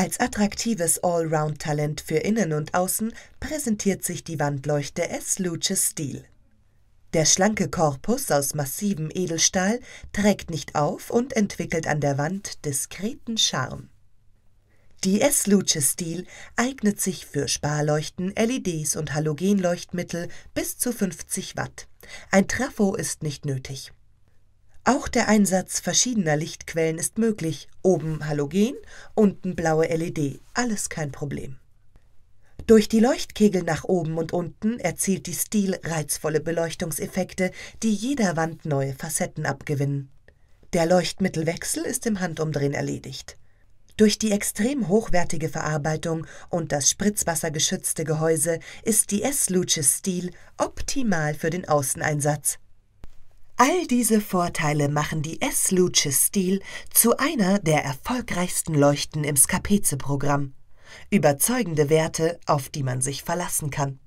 Als attraktives Allround-Talent für Innen und Außen präsentiert sich die Wandleuchte S. Luches Stil. Der schlanke Korpus aus massivem Edelstahl trägt nicht auf und entwickelt an der Wand diskreten Charme. Die S-Luce-Stil eignet sich für Sparleuchten, LEDs und Halogenleuchtmittel bis zu 50 Watt. Ein Trafo ist nicht nötig. Auch der Einsatz verschiedener Lichtquellen ist möglich. Oben Halogen, unten blaue LED. Alles kein Problem. Durch die Leuchtkegel nach oben und unten erzielt die Stil reizvolle Beleuchtungseffekte, die jeder Wand neue Facetten abgewinnen. Der Leuchtmittelwechsel ist im Handumdrehen erledigt. Durch die extrem hochwertige Verarbeitung und das spritzwassergeschützte Gehäuse ist die S-Luce Stil optimal für den Außeneinsatz. All diese Vorteile machen die S-Luce Stil zu einer der erfolgreichsten Leuchten im Skapeze-Programm. Überzeugende Werte, auf die man sich verlassen kann.